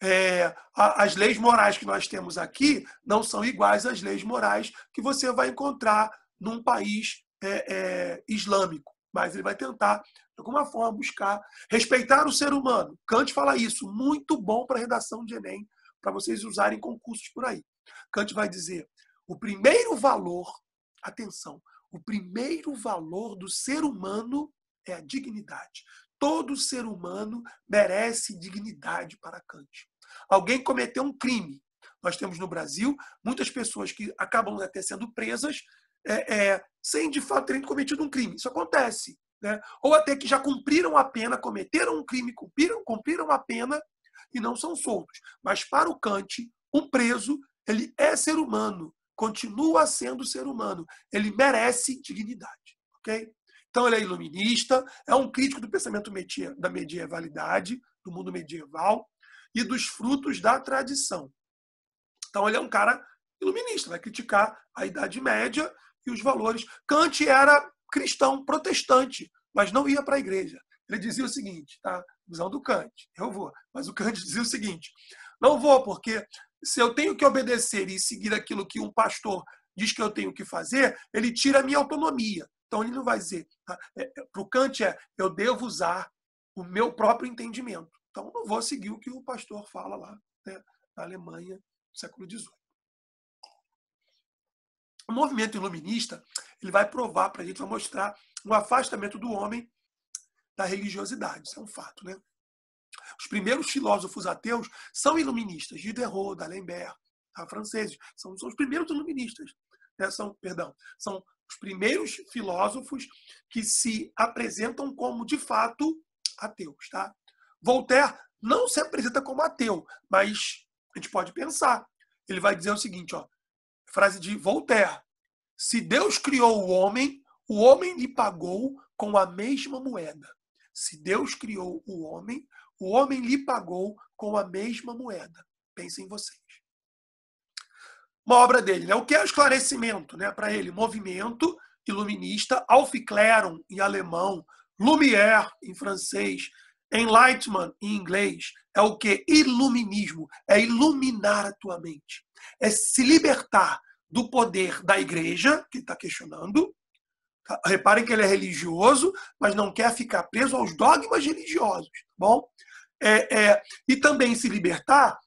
É, as leis morais que nós temos aqui não são iguais às leis morais que você vai encontrar num país é, é, islâmico. Mas ele vai tentar, de alguma forma, buscar respeitar o ser humano. Kant fala isso, muito bom para redação de Enem, para vocês usarem concursos por aí. Kant vai dizer: o primeiro valor, atenção, o primeiro valor do ser humano é a dignidade. Todo ser humano merece dignidade para Kant. Alguém cometeu um crime. Nós temos no Brasil muitas pessoas que acabam até sendo presas é, é, sem de fato terem cometido um crime. Isso acontece. Né? Ou até que já cumpriram a pena, cometeram um crime, cumpriram, cumpriram a pena e não são soltos. Mas para o Kant, um preso, ele é ser humano, continua sendo ser humano, ele merece dignidade, ok? Então, ele é iluminista, é um crítico do pensamento da medievalidade, do mundo medieval e dos frutos da tradição. Então, ele é um cara iluminista, vai criticar a Idade Média e os valores. Kant era cristão protestante, mas não ia para a igreja. Ele dizia o seguinte, tá? Visão do Kant, eu vou. Mas o Kant dizia o seguinte: não vou, porque se eu tenho que obedecer e seguir aquilo que um pastor diz que eu tenho que fazer, ele tira a minha autonomia. Então ele não vai dizer. Ah, é, é, para o Kant é eu devo usar o meu próprio entendimento. Então não vou seguir o que o pastor fala lá né, na Alemanha no século XVIII. O movimento iluminista ele vai provar para a gente, vai mostrar o afastamento do homem da religiosidade. Isso é um fato, né? Os primeiros filósofos ateus são iluministas, Diderot, D'Alembert, tá, franceses, são, são os primeiros iluministas. Né? São, perdão, são os primeiros filósofos que se apresentam como, de fato, ateus. Tá? Voltaire não se apresenta como ateu, mas a gente pode pensar. Ele vai dizer o seguinte, ó, frase de Voltaire. Se Deus criou o homem, o homem lhe pagou com a mesma moeda. Se Deus criou o homem, o homem lhe pagou com a mesma moeda. Pensem em vocês uma obra dele. Né? O que é o esclarecimento né? para ele? Movimento iluminista, Alficleron em alemão, Lumière em francês, Enlightenment em inglês. É o que? Iluminismo. É iluminar a tua mente. É se libertar do poder da igreja, que está questionando. Tá, reparem que ele é religioso, mas não quer ficar preso aos dogmas religiosos. Tá bom? É, é, e também se libertar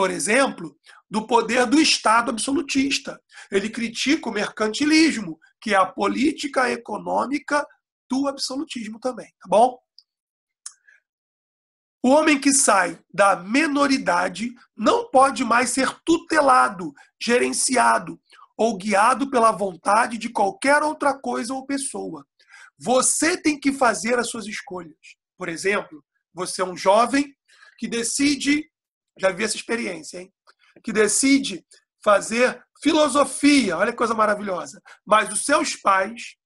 por exemplo, do poder do Estado absolutista. Ele critica o mercantilismo, que é a política econômica do absolutismo também, tá bom? O homem que sai da menoridade não pode mais ser tutelado, gerenciado ou guiado pela vontade de qualquer outra coisa ou pessoa. Você tem que fazer as suas escolhas. Por exemplo, você é um jovem que decide já vi essa experiência, hein? Que decide fazer filosofia, olha que coisa maravilhosa. Mas os seus pais,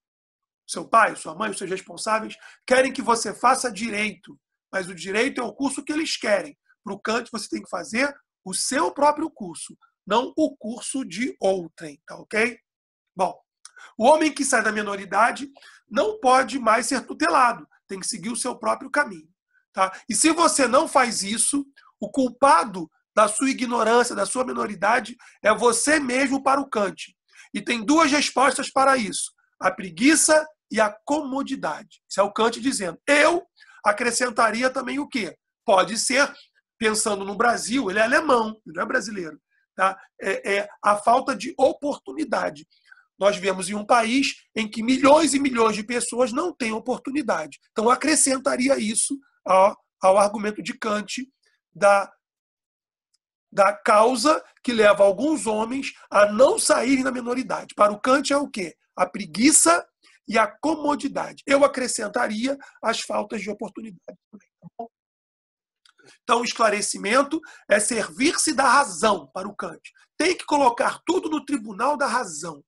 seu pai, sua mãe, os seus responsáveis, querem que você faça direito. Mas o direito é o curso que eles querem. Para o canto, você tem que fazer o seu próprio curso, não o curso de outrem, tá ok? Bom, o homem que sai da minoridade não pode mais ser tutelado, tem que seguir o seu próprio caminho. Tá? E se você não faz isso, o culpado da sua ignorância, da sua minoridade, é você mesmo para o Kant. E tem duas respostas para isso: a preguiça e a comodidade. Isso é o Kant dizendo. Eu acrescentaria também o quê? Pode ser, pensando no Brasil, ele é alemão, não é brasileiro. Tá? É, é a falta de oportunidade. Nós vivemos em um país em que milhões e milhões de pessoas não têm oportunidade. Então, acrescentaria isso ao, ao argumento de Kant da, da causa que leva alguns homens a não saírem na minoridade. Para o Kant é o quê? A preguiça e a comodidade. Eu acrescentaria as faltas de oportunidade. Tá então, o esclarecimento é servir-se da razão para o Kant. Tem que colocar tudo no tribunal da razão.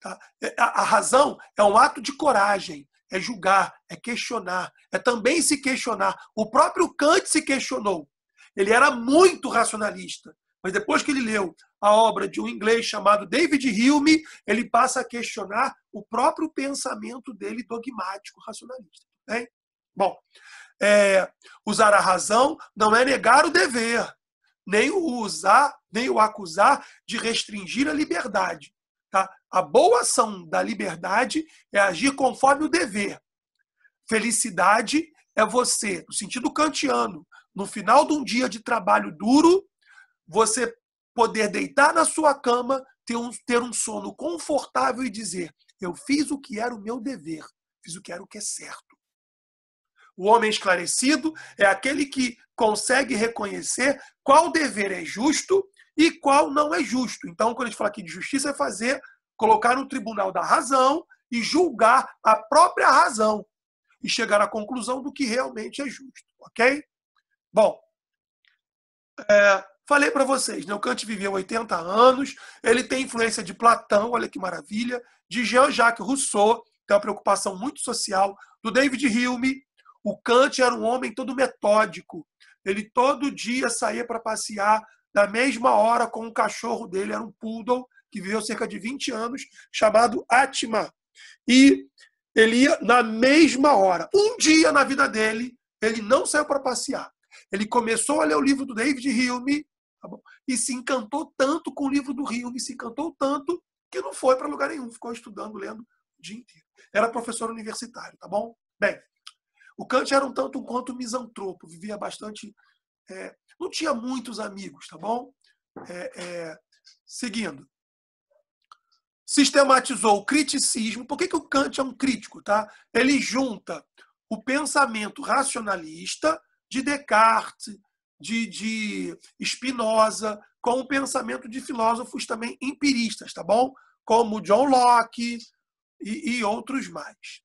Tá? É, a, a razão é um ato de coragem, é julgar, é questionar, é também se questionar. O próprio Kant se questionou. Ele era muito racionalista, mas depois que ele leu a obra de um inglês chamado David Hume, ele passa a questionar o próprio pensamento dele dogmático racionalista. Bem? Bom, é, usar a razão não é negar o dever, nem o usar, nem o acusar de restringir a liberdade. Tá? A boa ação da liberdade é agir conforme o dever. Felicidade é você, no sentido kantiano, no final de um dia de trabalho duro, você poder deitar na sua cama, ter um, ter um sono confortável e dizer: Eu fiz o que era o meu dever, fiz o que era o que é certo. O homem esclarecido é aquele que consegue reconhecer qual dever é justo e qual não é justo. Então, quando a gente fala aqui de justiça, é fazer, colocar no tribunal da razão e julgar a própria razão e chegar à conclusão do que realmente é justo, ok? Bom, é, falei para vocês, né? o Kant viveu 80 anos, ele tem influência de Platão, olha que maravilha, de Jean-Jacques Rousseau, que é uma preocupação muito social, do David Hume. O Kant era um homem todo metódico. Ele todo dia saía para passear na mesma hora com o cachorro dele, era um poodle que viveu cerca de 20 anos, chamado Atma. E ele ia na mesma hora. Um dia na vida dele, ele não saiu para passear. Ele começou a ler o livro do David Hume tá e se encantou tanto com o livro do Hume, se encantou tanto que não foi para lugar nenhum, ficou estudando, lendo o dia inteiro. Era professor universitário, tá bom? Bem, o Kant era um tanto quanto misantropo, vivia bastante. É, não tinha muitos amigos, tá bom? É, é, seguindo. Sistematizou o criticismo. Por que, que o Kant é um crítico? Tá? Ele junta o pensamento racionalista de Descartes, de, de Spinoza, com o pensamento de filósofos também empiristas, tá bom? Como John Locke e, e outros mais,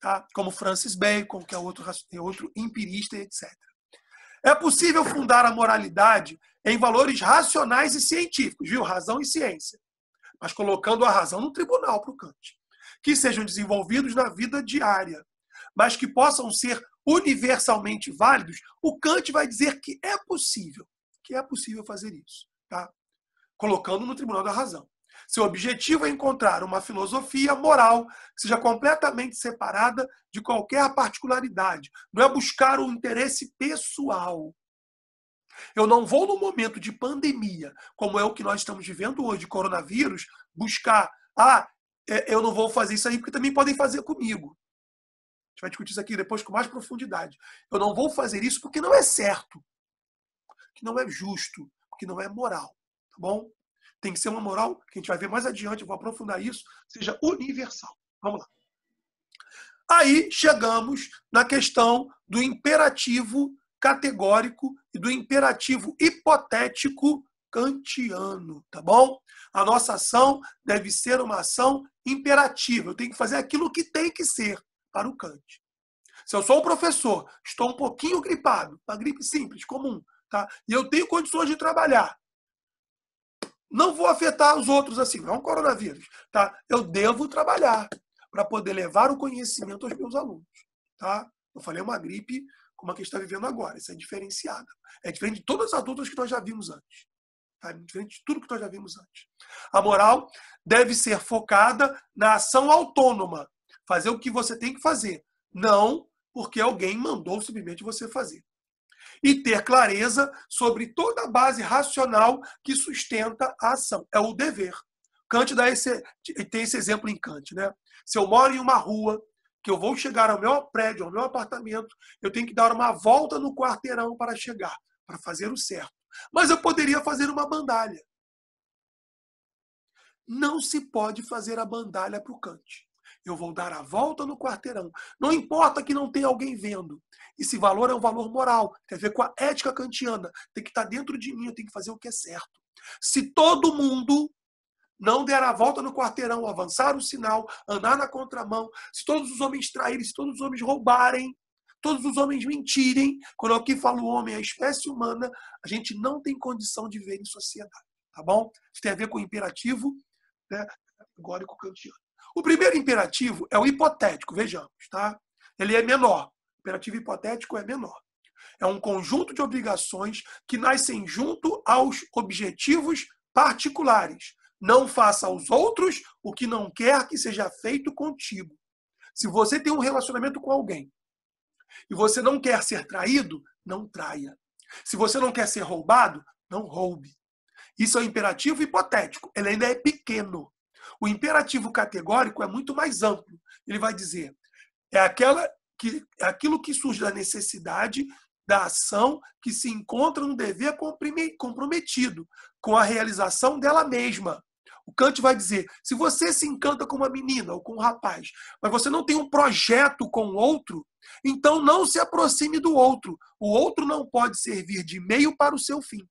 tá? Como Francis Bacon, que é outro, é outro empirista, etc. É possível fundar a moralidade em valores racionais e científicos, viu? Razão e ciência. Mas colocando a razão no tribunal para o Kant. Que sejam desenvolvidos na vida diária, mas que possam ser universalmente válidos, o Kant vai dizer que é possível, que é possível fazer isso, tá? Colocando no tribunal da razão. Seu objetivo é encontrar uma filosofia moral que seja completamente separada de qualquer particularidade. Não é buscar um interesse pessoal. Eu não vou, no momento de pandemia, como é o que nós estamos vivendo hoje, coronavírus, buscar, ah, é, eu não vou fazer isso aí porque também podem fazer comigo gente vai discutir isso aqui depois com mais profundidade. Eu não vou fazer isso porque não é certo, que não é justo, que não é moral, tá bom? Tem que ser uma moral que a gente vai ver mais adiante, vou aprofundar isso, seja universal. Vamos lá. Aí chegamos na questão do imperativo categórico e do imperativo hipotético kantiano, tá bom? A nossa ação deve ser uma ação imperativa. Eu tenho que fazer aquilo que tem que ser para o Kant. Se eu sou um professor, estou um pouquinho gripado, uma gripe simples, comum, tá? e eu tenho condições de trabalhar, não vou afetar os outros assim, não é um coronavírus. Tá? Eu devo trabalhar para poder levar o conhecimento aos meus alunos. Tá? Eu falei uma gripe como a que está vivendo agora, isso é diferenciada. É diferente de todas as outras que nós já vimos antes. Tá? É diferente de tudo que nós já vimos antes. A moral deve ser focada na ação autônoma fazer o que você tem que fazer, não porque alguém mandou simplesmente você fazer. E ter clareza sobre toda a base racional que sustenta a ação. É o dever. Kant dá esse, tem esse exemplo em Kant. Né? Se eu moro em uma rua, que eu vou chegar ao meu prédio, ao meu apartamento, eu tenho que dar uma volta no quarteirão para chegar, para fazer o certo. Mas eu poderia fazer uma bandalha. Não se pode fazer a bandalha para o Kant. Eu vou dar a volta no quarteirão. Não importa que não tenha alguém vendo. Esse valor é um valor moral, tem a ver com a ética kantiana. Tem que estar dentro de mim, eu tenho que fazer o que é certo. Se todo mundo não der a volta no quarteirão, avançar o sinal, andar na contramão, se todos os homens traírem, se todos os homens roubarem, todos os homens mentirem, quando eu aqui falo homem, a espécie humana, a gente não tem condição de ver em sociedade, tá bom? Isso tem a ver com o imperativo né, agórico kantiano. O primeiro imperativo é o hipotético, vejamos, tá? Ele é menor. O imperativo hipotético é menor. É um conjunto de obrigações que nascem junto aos objetivos particulares. Não faça aos outros o que não quer que seja feito contigo. Se você tem um relacionamento com alguém e você não quer ser traído, não traia. Se você não quer ser roubado, não roube. Isso é um imperativo hipotético. Ele ainda é pequeno. O imperativo categórico é muito mais amplo. Ele vai dizer: é aquela que é aquilo que surge da necessidade da ação que se encontra no dever comprometido com a realização dela mesma. O Kant vai dizer: se você se encanta com uma menina ou com um rapaz, mas você não tem um projeto com o outro, então não se aproxime do outro. O outro não pode servir de meio para o seu fim.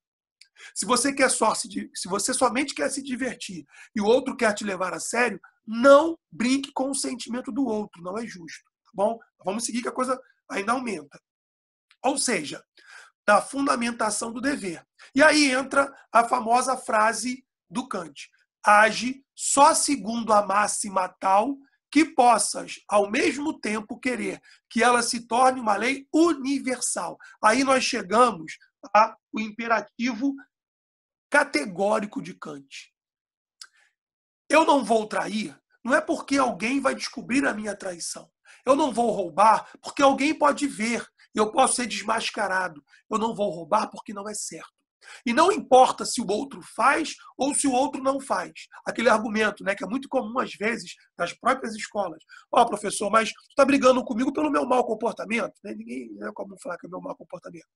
Se você quer só se, se você somente quer se divertir e o outro quer te levar a sério, não brinque com o sentimento do outro, não é justo. Tá bom, vamos seguir que a coisa ainda aumenta. Ou seja, da fundamentação do dever. E aí entra a famosa frase do Kant: age só segundo a máxima tal que possas, ao mesmo tempo, querer que ela se torne uma lei universal. Aí nós chegamos ao imperativo categórico de Kant. Eu não vou trair, não é porque alguém vai descobrir a minha traição. Eu não vou roubar porque alguém pode ver e eu posso ser desmascarado. Eu não vou roubar porque não é certo. E não importa se o outro faz ou se o outro não faz. Aquele argumento né, que é muito comum, às vezes, nas próprias escolas. Ó, oh, professor, mas tu está brigando comigo pelo meu mau comportamento. Né? Ninguém é como comum falar que é meu mau comportamento.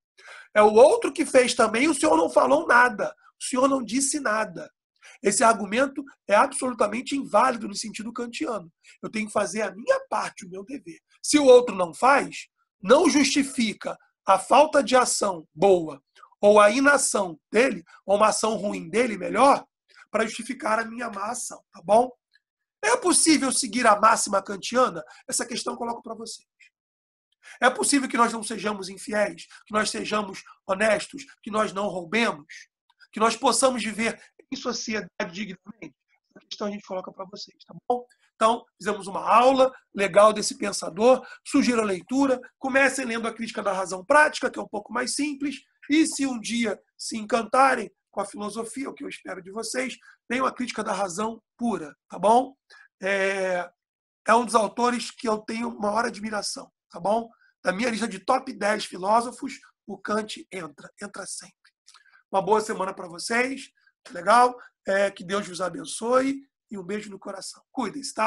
É o outro que fez também e o senhor não falou nada. O senhor não disse nada. Esse argumento é absolutamente inválido no sentido kantiano. Eu tenho que fazer a minha parte, o meu dever. Se o outro não faz, não justifica a falta de ação boa ou a inação dele, ou uma ação ruim dele, melhor, para justificar a minha má ação, tá bom? É possível seguir a máxima kantiana? Essa questão eu coloco para vocês. É possível que nós não sejamos infiéis, que nós sejamos honestos, que nós não roubemos, que nós possamos viver em sociedade dignamente? Essa questão a gente coloca para vocês, tá bom? Então, fizemos uma aula legal desse pensador, sugiro a leitura, comecem lendo a Crítica da Razão Prática, que é um pouco mais simples, e se um dia se encantarem com a filosofia, o que eu espero de vocês, tem uma crítica da razão pura, tá bom? É, é um dos autores que eu tenho maior admiração, tá bom? Da minha lista de top 10 filósofos, o Kant entra, entra sempre. Uma boa semana para vocês, legal? É, que Deus vos abençoe e um beijo no coração. Cuidem-se, tá?